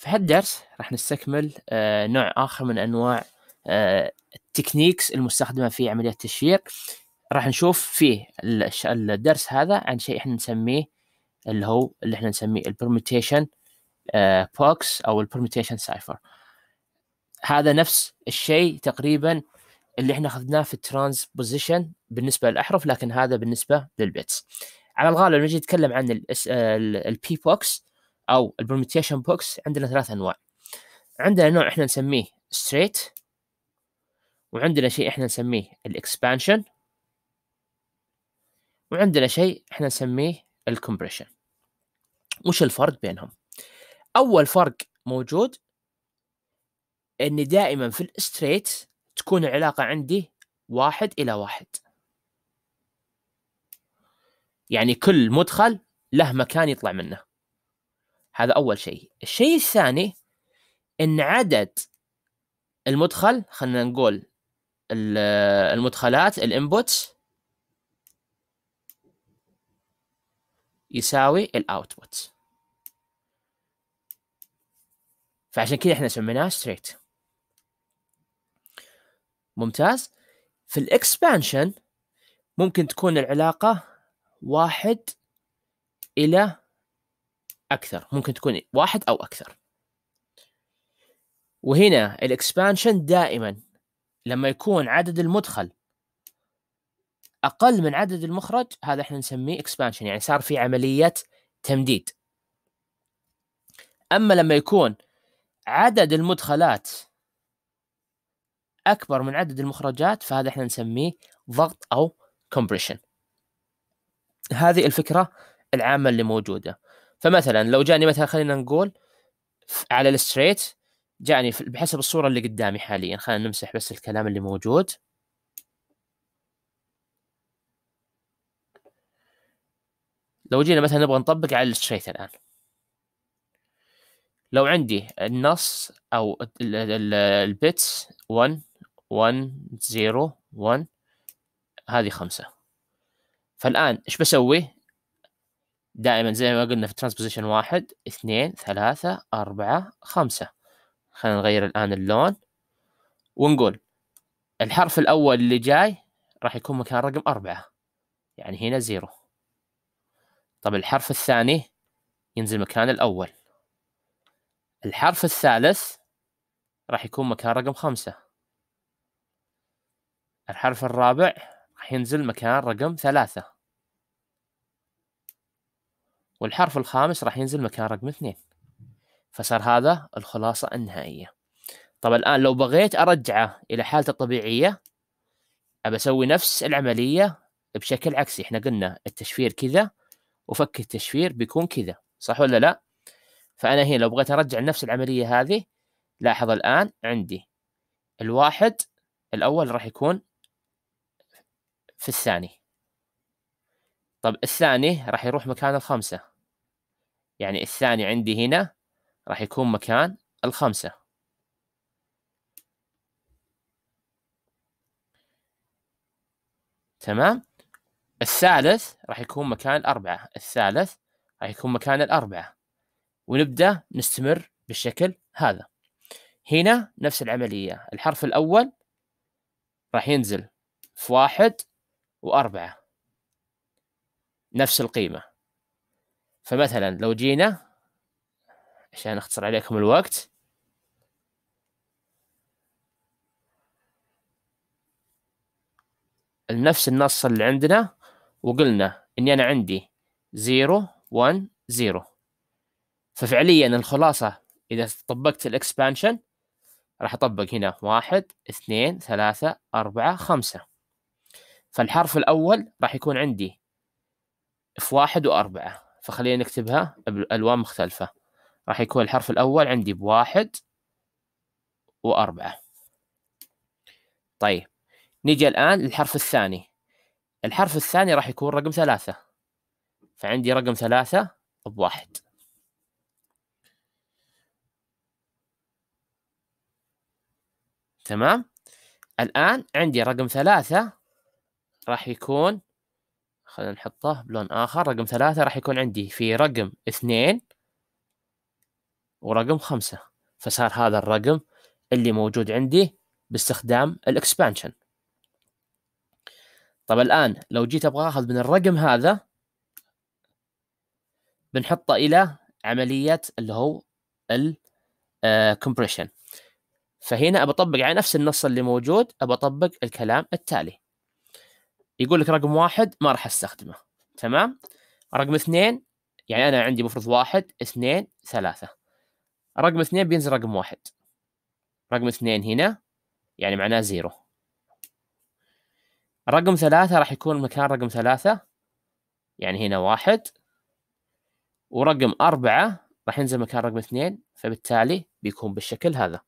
في هالدرس راح نستكمل آه، نوع آخر من أنواع آه، التكنيكس المستخدمة في عملية التشفير راح نشوف في الدرس هذا عن شيء احنا نسميه اللي هو اللي احنا نسميه البرميتيشن بوكس آه، او البرميتيشن سايفر هذا نفس الشيء تقريبا اللي احنا اخذناه في الترانسبوزيشن بالنسبه للاحرف لكن هذا بالنسبه للبيتس على الغالب لما نجي نتكلم عن البي بوكس او البرميتيشن بوكس عندنا ثلاث انواع عندنا نوع احنا نسميه ستريت وعندنا شيء احنا نسميه الاكسبانشن وعندنا شيء احنا نسميه الكمبريشن وش الفرق بينهم اول فرق موجود ان دائما في الستريت تكون العلاقه عندي واحد الى واحد يعني كل مدخل له مكان يطلع منه هذا اول شيء الشيء الثاني ان عدد المدخل خلينا نقول المدخلات الانبوتس يساوي الاوتبوت فعشان كذا احنا سميناه ستريت ممتاز في الاكسبانشن ممكن تكون العلاقة واحد إلى اكثر ممكن تكون واحد او اكثر وهنا الاكسبانشن دائما لما يكون عدد المدخل اقل من عدد المخرج هذا احنا نسميه اكسبانشن يعني صار في عمليه تمديد اما لما يكون عدد المدخلات اكبر من عدد المخرجات فهذا احنا نسميه ضغط او كومبريشن هذه الفكره العامه اللي موجوده فمثلا لو جاني مثلا خلينا نقول على الستريت جاني بحسب الصوره اللي قدامي حاليا خلينا نمسح بس الكلام اللي موجود لو جينا مثلا نبغى نطبق على الستريت الان لو عندي النص او البيتس 1 1 0 1 هذه خمسة فالآن إيش بسوي؟ دائما زي ما قلنا في ترانسبوزيشن واحد اثنين ثلاثة أربعة خمسة خلينا نغير الآن اللون ونقول الحرف الأول اللي جاي راح يكون مكان رقم أربعة يعني هنا زيرو طب الحرف الثاني ينزل مكان الأول الحرف الثالث راح يكون مكان رقم خمسة الحرف الرابع راح ينزل مكان رقم ثلاثة والحرف الخامس راح ينزل مكان رقم اثنين فصار هذا الخلاصة النهائية طب الآن لو بغيت أرجعه إلى حالته الطبيعية أبى أسوي نفس العملية بشكل عكسي إحنا قلنا التشفير كذا وفك التشفير بيكون كذا صح ولا لا فأنا هنا لو بغيت أرجع نفس العملية هذه لاحظ الآن عندي الواحد الأول راح يكون في الثاني طب الثاني راح يروح مكان الخمسة يعني الثاني عندي هنا راح يكون مكان الخمسة تمام الثالث راح يكون مكان الأربعة الثالث راح يكون مكان الأربعة ونبدأ نستمر بالشكل هذا هنا نفس العملية الحرف الأول راح ينزل في واحد وأربعة نفس القيمة فمثلا لو جينا عشان اختصر عليكم الوقت نفس النص اللي عندنا وقلنا اني انا عندي 0 1 0 ففعليا الخلاصه اذا طبقت الاكسبانشن راح اطبق هنا 1 2 3 4 5 فالحرف الأول راح يكون عندي في و 4 فخلينا نكتبها بألوان مختلفة راح يكون الحرف الأول عندي بواحد وأربعة طيب نيجي الآن للحرف الثاني الحرف الثاني راح يكون رقم ثلاثة فعندي رقم ثلاثة بواحد تمام الآن عندي رقم ثلاثة راح يكون خلينا نحطه بلون اخر رقم ثلاثة راح يكون عندي في رقم اثنين ورقم خمسة فصار هذا الرقم اللي موجود عندي باستخدام الاكسبانشن طب الان لو جيت ابغى اخذ من الرقم هذا بنحطه الى عمليه اللي هو الكمبريشن آه، فهنا أبطبق على نفس النص اللي موجود أبطبق الكلام التالي يقول لك رقم واحد ما راح استخدمه تمام رقم اثنين يعني انا عندي مفروض واحد اثنين ثلاثه رقم اثنين بينزل رقم واحد رقم اثنين هنا يعني معناه زيرو رقم ثلاثة راح يكون مكان رقم ثلاثة يعني هنا واحد ورقم أربعة راح ينزل مكان رقم اثنين فبالتالي بيكون بالشكل هذا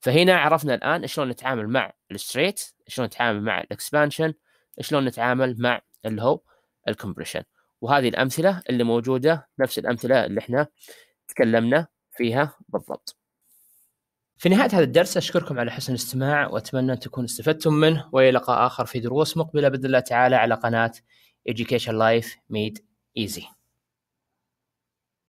فهنا عرفنا الآن شلون نتعامل مع الستريت شلون نتعامل مع الاكسبانشن شلون نتعامل مع اللي هو الكمبريشن وهذه الامثله اللي موجوده نفس الامثله اللي احنا تكلمنا فيها بالضبط في نهايه هذا الدرس اشكركم على حسن الاستماع واتمنى ان تكونوا استفدتم منه والى لقاء اخر في دروس مقبله باذن الله تعالى على قناه Education Life Made Easy